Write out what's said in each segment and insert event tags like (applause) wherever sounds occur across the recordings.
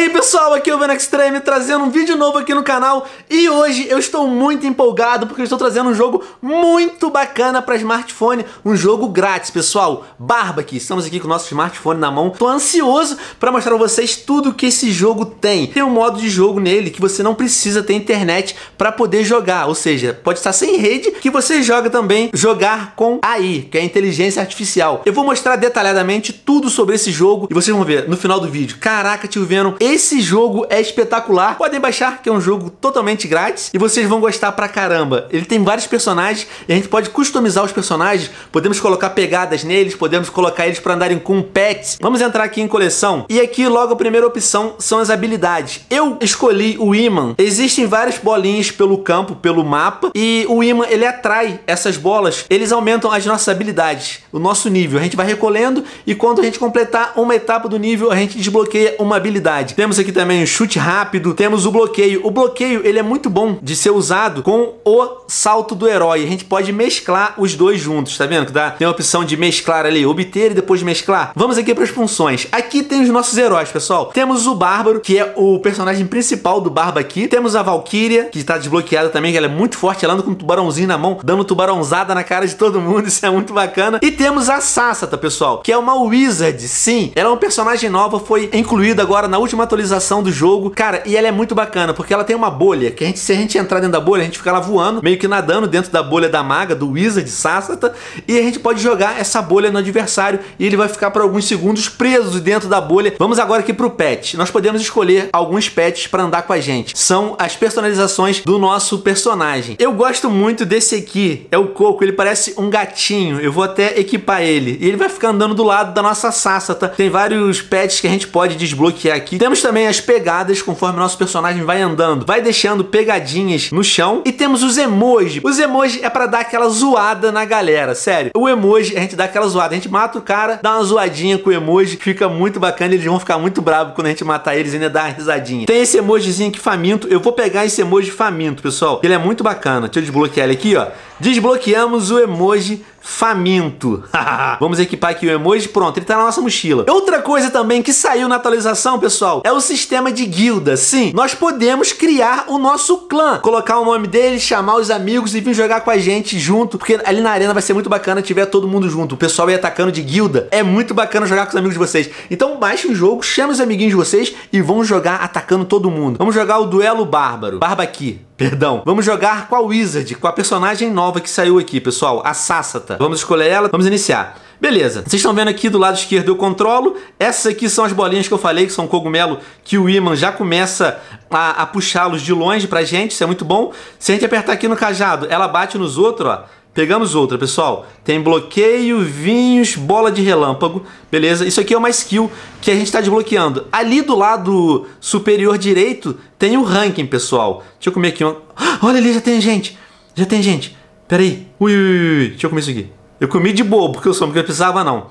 aí pessoal, aqui é o Veno Extreme trazendo um vídeo novo aqui no canal e hoje eu estou muito empolgado porque eu estou trazendo um jogo muito bacana para smartphone, um jogo grátis pessoal, Barba aqui, estamos aqui com o nosso smartphone na mão, Estou ansioso para mostrar para vocês tudo que esse jogo tem, tem um modo de jogo nele que você não precisa ter internet para poder jogar, ou seja, pode estar sem rede que você joga também jogar com AI, que é inteligência artificial, eu vou mostrar detalhadamente tudo sobre esse jogo e vocês vão ver no final do vídeo, caraca tio Venom, esse jogo é espetacular. Podem baixar, que é um jogo totalmente grátis e vocês vão gostar pra caramba. Ele tem vários personagens e a gente pode customizar os personagens, podemos colocar pegadas neles, podemos colocar eles para andarem com pets. Vamos entrar aqui em coleção e aqui logo a primeira opção são as habilidades. Eu escolhi o imã. Existem várias bolinhas pelo campo, pelo mapa e o imã ele atrai essas bolas. Eles aumentam as nossas habilidades, o nosso nível. A gente vai recolhendo e quando a gente completar uma etapa do nível, a gente desbloqueia uma habilidade velocidade. Temos aqui também o chute rápido, temos o bloqueio. O bloqueio, ele é muito bom de ser usado com o salto do herói. A gente pode mesclar os dois juntos, tá vendo? Que dá, tem a opção de mesclar ali, obter e depois mesclar. Vamos aqui para as funções. Aqui tem os nossos heróis, pessoal. Temos o Bárbaro, que é o personagem principal do Barba aqui. Temos a Valkyria, que está desbloqueada também, que ela é muito forte. Ela anda com um tubarãozinho na mão, dando tubarãozada na cara de todo mundo. (laughs) Isso é muito bacana. E temos a Sassa, pessoal? Que é uma Wizard, sim. Ela é um personagem nova, foi incluída agora na última última atualização do jogo. Cara, e ela é muito bacana, porque ela tem uma bolha, que a gente, se a gente entrar dentro da bolha, a gente fica lá voando, meio que nadando dentro da bolha da maga, do Wizard, Sassata, e a gente pode jogar essa bolha no adversário, e ele vai ficar por alguns segundos preso dentro da bolha. Vamos agora aqui pro pet. Nós podemos escolher alguns pets para andar com a gente. São as personalizações do nosso personagem. Eu gosto muito desse aqui, é o Coco, ele parece um gatinho. Eu vou até equipar ele. E ele vai ficar andando do lado da nossa Sassata. Tem vários pets que a gente pode desbloquear aqui. Tem temos também as pegadas conforme nosso personagem vai andando, vai deixando pegadinhas no chão. E temos os emojis. Os emojis é para dar aquela zoada na galera, sério. O emoji, a gente dá aquela zoada, a gente mata o cara, dá uma zoadinha com o emoji, fica muito bacana, eles vão ficar muito bravos quando a gente matar eles e ainda dá uma risadinha. Tem esse emojizinho aqui faminto, eu vou pegar esse emoji faminto, pessoal. Ele é muito bacana. Deixa eu desbloquear ele aqui, ó. Desbloqueamos o emoji faminto. (laughs) Vamos equipar aqui o emoji, pronto, ele tá na nossa mochila. Outra coisa também que saiu na atualização, pessoal, é o sistema de guilda. Sim, nós podemos criar o nosso clã, colocar o nome dele, chamar os amigos e vir jogar com a gente junto, porque ali na arena vai ser muito bacana tiver todo mundo junto. O pessoal ir atacando de guilda, é muito bacana jogar com os amigos de vocês. Então baixe o jogo, chame os amiguinhos de vocês e vão jogar atacando todo mundo. Vamos jogar o duelo bárbaro. Barba aqui, Perdão. Vamos jogar com a Wizard, com a personagem nova que saiu aqui, pessoal, a Sassata. Vamos escolher ela, vamos iniciar. Beleza, vocês estão vendo aqui do lado esquerdo eu controlo, essas aqui são as bolinhas que eu falei, que são cogumelo que o imã já começa a, a puxá-los de longe pra gente, isso é muito bom. Se a gente apertar aqui no cajado, ela bate nos outros, ó, Pegamos outra, pessoal. Tem bloqueio, vinhos, bola de relâmpago. Beleza? Isso aqui é uma skill que a gente está desbloqueando. Ali do lado superior direito tem o ranking, pessoal. Deixa eu comer aqui um... (gasps) Olha ali, já tem gente. Já tem gente. Pera aí. Ui, ui, ui. Deixa eu comer isso aqui. Eu comi de bobo, porque eu sou, porque eu precisava não.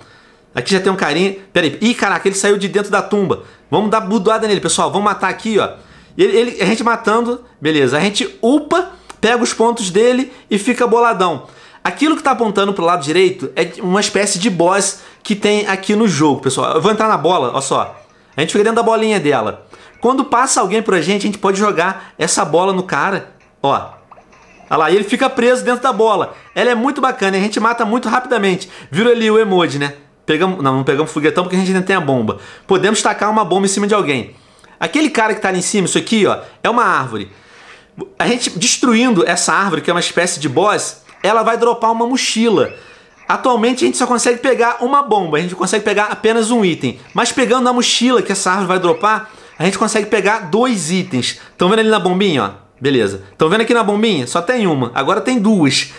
Aqui já tem um carinha. Pera aí. Ih, caraca, ele saiu de dentro da tumba. Vamos dar budoada nele, pessoal. Vamos matar aqui, ó. Ele, ele, a gente matando. Beleza. A gente upa pega os pontos dele e fica boladão. Aquilo que está apontando para o lado direito é uma espécie de boss que tem aqui no jogo, pessoal. Eu vou entrar na bola, olha só. A gente fica dentro da bolinha dela. Quando passa alguém por a gente, a gente pode jogar essa bola no cara, ó. Olha lá, e ele fica preso dentro da bola. Ela é muito bacana e a gente mata muito rapidamente. Viram ali o emoji, né? Pegamos, não, não pegamos foguetão porque a gente ainda tem a bomba. Podemos tacar uma bomba em cima de alguém. Aquele cara que está ali em cima, isso aqui, ó, é uma árvore a gente destruindo essa árvore, que é uma espécie de boss, ela vai dropar uma mochila. Atualmente a gente só consegue pegar uma bomba, a gente consegue pegar apenas um item. Mas pegando a mochila que essa árvore vai dropar, a gente consegue pegar dois itens. Estão vendo ali na bombinha, ó? Beleza. Estão vendo aqui na bombinha? Só tem uma. Agora tem duas.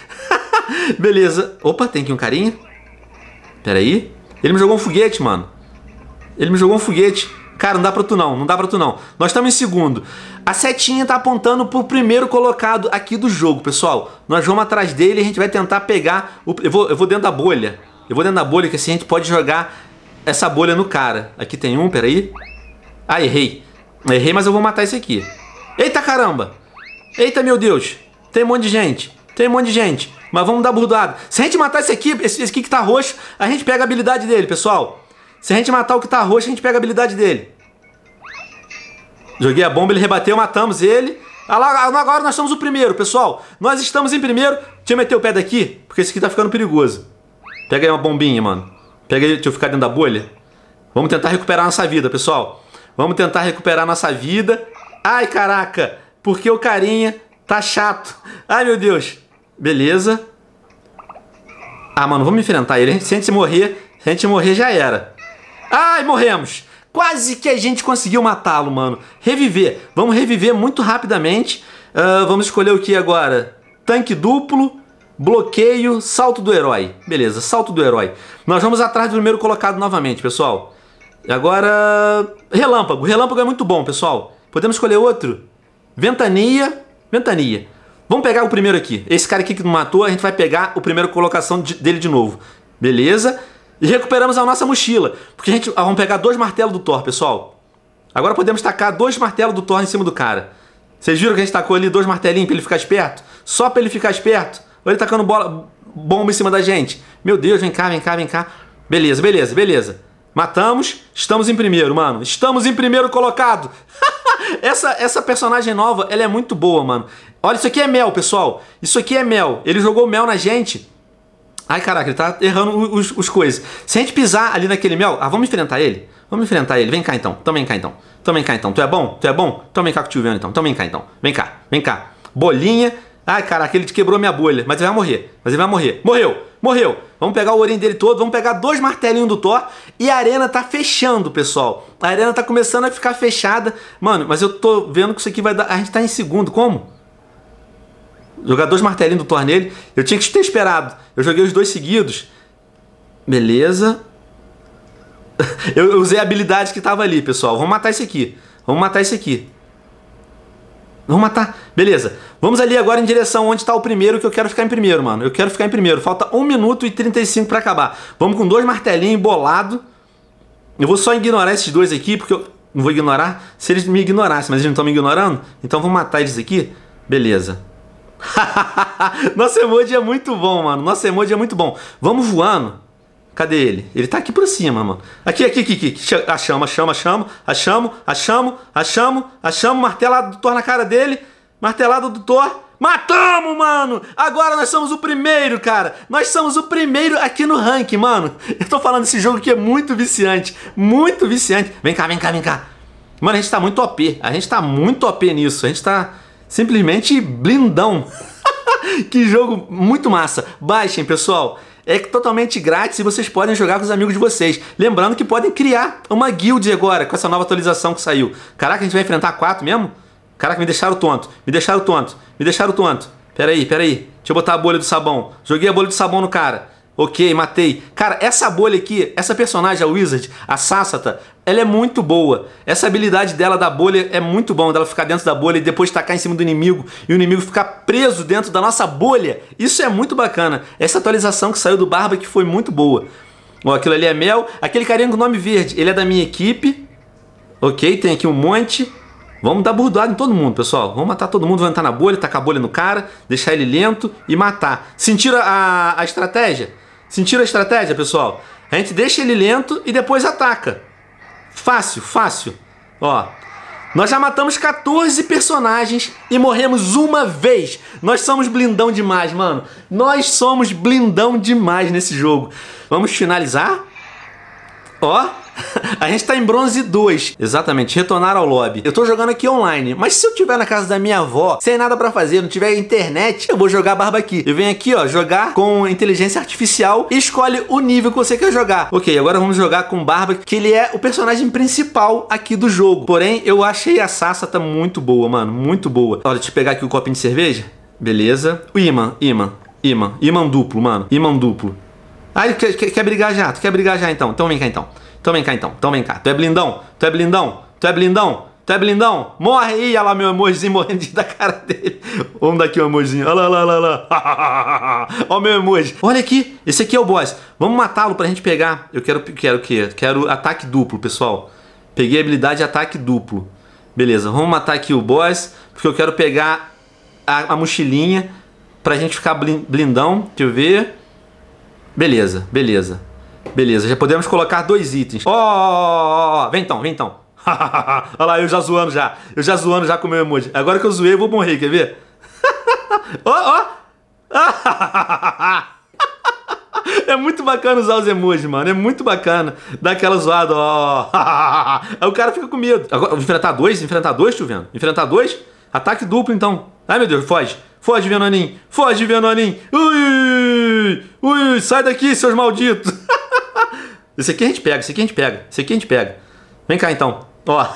(laughs) Beleza. Opa, tem aqui um carinha. Pera aí. Ele me jogou um foguete, mano. Ele me jogou um foguete. Cara, não dá pra tu não, não dá pra tu não. Nós estamos em segundo. A setinha tá apontando pro primeiro colocado aqui do jogo, pessoal. Nós vamos atrás dele e a gente vai tentar pegar... O... Eu, vou, eu vou dentro da bolha. Eu vou dentro da bolha, que assim a gente pode jogar essa bolha no cara. Aqui tem um, peraí. Ah, errei. Errei, mas eu vou matar esse aqui. Eita caramba! Eita, meu Deus! Tem um monte de gente. Tem um monte de gente. Mas vamos dar burdado. Se a gente matar esse aqui, esse, esse aqui que tá roxo, a gente pega a habilidade dele, pessoal. Se a gente matar o que tá roxo, a gente pega a habilidade dele. Joguei a bomba, ele rebateu, matamos ele. Ah ah, agora nós estamos o primeiro, pessoal. Nós estamos em primeiro. Deixa eu meter o pé daqui, porque esse aqui tá ficando perigoso. Pega aí uma bombinha, mano. Pega aí, deixa eu ficar dentro da bolha. Vamos tentar recuperar nossa vida, pessoal. Vamos tentar recuperar nossa vida. Ai, caraca. Porque o carinha tá chato. Ai, meu Deus. Beleza. Ah, mano, vamos enfrentar ele. Se a gente morrer, se a gente morrer, já era. Ai, morremos! Quase que a gente conseguiu matá-lo, mano. Reviver. Vamos reviver muito rapidamente. Uh, vamos escolher o que agora? Tanque duplo, bloqueio, salto do herói. Beleza, salto do herói. Nós vamos atrás do primeiro colocado novamente, pessoal. E Agora, relâmpago. Relâmpago é muito bom, pessoal. Podemos escolher outro? Ventania. Ventania. Vamos pegar o primeiro aqui. Esse cara aqui que matou, a gente vai pegar o primeiro colocação dele de novo. Beleza. E recuperamos a nossa mochila. Porque a gente. Ah, vamos pegar dois martelos do Thor, pessoal. Agora podemos tacar dois martelos do Thor em cima do cara. Vocês viram que a gente tacou ali dois martelinhos pra ele ficar esperto? Só pra ele ficar esperto? Ou ele tacando bola, bomba em cima da gente? Meu Deus, vem cá, vem cá, vem cá. Beleza, beleza, beleza. Matamos, estamos em primeiro, mano. Estamos em primeiro colocado. (laughs) essa, essa personagem nova, ela é muito boa, mano. Olha, isso aqui é mel, pessoal. Isso aqui é mel. Ele jogou mel na gente. Ai, caraca, ele tá errando os, os coisas. Se a gente pisar ali naquele mel, ah, vamos enfrentar ele? Vamos enfrentar ele. Vem cá então, também então cá então. Também então cá então. Tu é bom? Tu é bom? Também então cá com o tio Vendo, então. Também cá então. Vem cá, vem cá. Bolinha. Ai, caraca, ele te quebrou minha bolha. Mas ele vai morrer. Mas ele vai morrer. Morreu, morreu. Vamos pegar o ourinho dele todo, vamos pegar dois martelinhos do Thor. E a arena tá fechando, pessoal. A arena tá começando a ficar fechada. Mano, mas eu tô vendo que isso aqui vai dar. A gente tá em segundo. Como? Jogar dois martelinhos do torneio, Eu tinha que ter esperado. Eu joguei os dois seguidos. Beleza. (laughs) eu, usei a habilidade que tava ali, pessoal. Vamos matar esse aqui. Vamos matar esse aqui. Vamos matar. Beleza. Vamos ali agora em direção onde está o primeiro, que eu quero ficar em primeiro, mano. Eu quero ficar em primeiro. Falta 1 minuto e 35 para acabar. Vamos com dois martelinhos bolado. Eu vou só ignorar esses dois aqui, porque eu não vou ignorar se eles me ignorassem, mas eles não estão me ignorando. Então vamos matar eles aqui. Beleza. (laughs) Nosso emoji é muito bom, mano. Nosso emoji é muito bom. Vamos voando. Cadê ele? Ele tá aqui por cima, mano. Aqui, aqui, aqui, aqui. Achamos, achamos, achamos, achamos, achamos, achamos, achamos. Martelado do Thor na cara dele. Martelado do Thor. Matamos, mano! Agora nós somos o primeiro, cara! Nós somos o primeiro aqui no rank, mano! Eu tô falando desse jogo que é muito viciante. Muito viciante. Vem cá, vem cá, vem cá. Mano, a gente tá muito OP. A gente tá muito OP nisso. A gente tá simplesmente blindão. (laughs) que jogo muito massa. Baixem, pessoal. É totalmente grátis e vocês podem jogar com os amigos de vocês. Lembrando que podem criar uma guild agora com essa nova atualização que saiu. Caraca, a gente vai enfrentar quatro mesmo? Caraca, me deixaram tonto. Me deixaram tonto. Me deixaram tonto. Peraí, peraí. Deixa eu botar a bolha do sabão. Joguei a bolha do sabão no cara. Ok, matei. Cara, essa bolha aqui, essa personagem, a Wizard, a Sassata, ela é muito boa. Essa habilidade dela da bolha é muito bom, dela ficar dentro da bolha e depois tacar em cima do inimigo e o inimigo ficar preso dentro da nossa bolha. Isso é muito bacana. Essa atualização que saiu do Barba que foi muito boa. Ó, aquilo ali é mel. Aquele carinha com nome verde, ele é da minha equipe. Ok, tem aqui um monte. Vamos dar burdoada em todo mundo, pessoal. Vamos matar todo mundo, vamos entrar na bolha, tacar a bolha no cara, deixar ele lento e matar. Sentiram a, a estratégia? Sentiram a estratégia, pessoal? A gente deixa ele lento e depois ataca. Fácil, fácil. Ó, nós já matamos 14 personagens e morremos uma vez. Nós somos blindão demais, mano. Nós somos blindão demais nesse jogo. Vamos finalizar? Ó. (laughs) a gente tá em bronze 2. Exatamente, retornar ao lobby. Eu tô jogando aqui online, mas se eu tiver na casa da minha avó, sem nada para fazer, não tiver internet, eu vou jogar barba aqui. Eu venho aqui, ó, jogar com inteligência artificial e escolhe o nível que você quer jogar. Ok, agora vamos jogar com barba, que ele é o personagem principal aqui do jogo. Porém, eu achei a sassa tá muito boa, mano, muito boa. Olha, deixa eu pegar aqui o um copinho de cerveja. Beleza. O imã, imã, imã, imã duplo, mano, imã duplo. Ah, ele quer, quer, quer brigar já, tu quer brigar já então, então vem cá então. Então vem cá então. então, vem cá. Tu é blindão, tu é blindão, tu é blindão, tu é blindão. Morre aí, olha lá meu emojizinho morrendo (laughs) da cara dele. Vamos dar aqui o emojizinho. Olha lá, olha lá, olha lá. (laughs) olha o meu emoji. Olha aqui, esse aqui é o boss. Vamos matá-lo pra gente pegar. Eu quero, quero o quê? Quero ataque duplo, pessoal. Peguei a habilidade ataque duplo. Beleza, vamos matar aqui o boss, porque eu quero pegar a, a mochilinha pra gente ficar blindão. Deixa eu ver. Beleza, beleza. Beleza, já podemos colocar dois itens. Ó, vem então, vem então. (laughs) Olha lá, eu já zoando já. Eu já zoando já com o meu emoji. Agora que eu zoei, eu vou morrer, quer ver? (laughs) Ó, ó. (laughs) É muito bacana usar os emojis, mano. É muito bacana. Dá aquela zoada, ó. Aí o cara fica com medo. Agora, enfrentar dois? Enfrentar dois, vendo? Enfrentar dois? Ataque duplo, então. Ai, meu Deus, foge. Foge, Venonin. Foge, Venonin. Ui! Ui, sai daqui, seus malditos. Esse aqui a gente pega, esse aqui a gente pega, esse aqui a gente pega. Vem cá então. Ó. (laughs)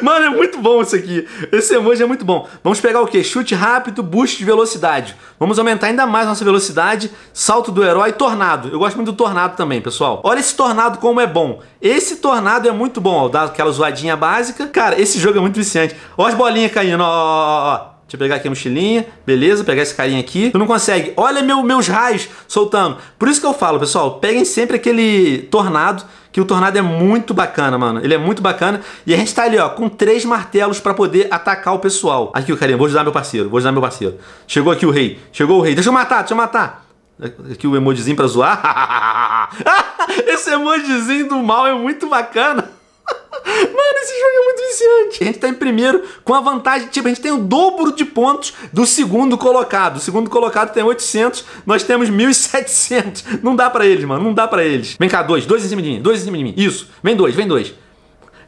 Mano, é muito bom isso aqui. Esse emoji é muito bom. Vamos pegar o quê? Chute rápido, boost de velocidade. Vamos aumentar ainda mais nossa velocidade, salto do herói, tornado. Eu gosto muito do tornado também, pessoal. Olha esse tornado como é bom. Esse tornado é muito bom, ó. Dá aquela zoadinha básica. Cara, esse jogo é muito viciante. Olha as bolinhas caindo, ó, ó, ó. Deixa eu pegar aqui a mochilinha, beleza, pegar esse carinha aqui. Tu não consegue. Olha meu, meus raios soltando. Por isso que eu falo, pessoal, peguem sempre aquele tornado, que o tornado é muito bacana, mano. Ele é muito bacana. E a gente tá ali, ó, com três martelos pra poder atacar o pessoal. Aqui o carinha, vou ajudar meu parceiro, vou ajudar meu parceiro. Chegou aqui o rei, chegou o rei. Deixa eu matar, deixa eu matar. Aqui o emojizinho pra zoar. (laughs) Esse emojizinho do mal é muito bacana. (laughs) esse jogo é muito viciante. A gente tá em primeiro com a vantagem, tipo, a gente tem o dobro de pontos do segundo colocado. O segundo colocado tem 800, nós temos 1700. Não dá pra eles, mano, não dá pra eles. Vem cá, dois, dois em cima de mim, dois em cima de mim. Isso, vem dois, vem dois.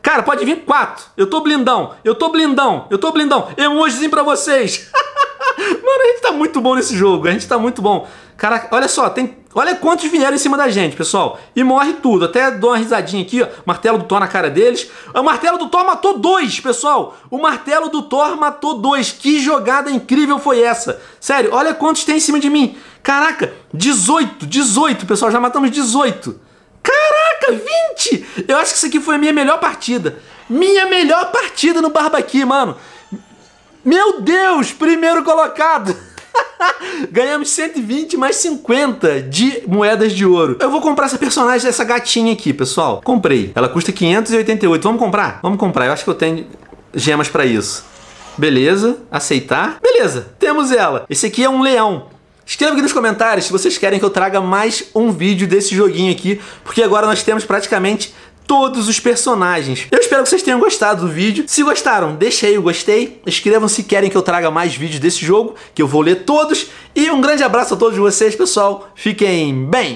Cara, pode vir quatro. Eu tô blindão, eu tô blindão, eu tô blindão. Emojizinho é pra vocês. (laughs) mano, a gente tá muito bom nesse jogo, a gente tá muito bom. Caraca, olha só, tem Olha quantos vieram em cima da gente, pessoal. E morre tudo. Até dou uma risadinha aqui, ó. Martelo do Thor na cara deles. Ah, o martelo do Thor matou dois, pessoal. O martelo do Thor matou dois. Que jogada incrível foi essa. Sério, olha quantos tem em cima de mim. Caraca, 18, 18, pessoal. Já matamos 18. Caraca, 20! Eu acho que isso aqui foi a minha melhor partida. Minha melhor partida no Barbaqui, mano. Meu Deus, primeiro colocado. (laughs) (laughs) Ganhamos 120 mais 50 de moedas de ouro. Eu vou comprar essa personagem, essa gatinha aqui, pessoal. Comprei. Ela custa 588. Vamos comprar? Vamos comprar. Eu acho que eu tenho gemas para isso. Beleza. Aceitar. Beleza. Temos ela. Esse aqui é um leão. Escreva aqui nos comentários se vocês querem que eu traga mais um vídeo desse joguinho aqui, porque agora nós temos praticamente todos os personagens. Eu espero que vocês tenham gostado do vídeo. Se gostaram, deixa aí o gostei. Inscrevam se querem que eu traga mais vídeos desse jogo, que eu vou ler todos. E um grande abraço a todos vocês, pessoal. Fiquem bem!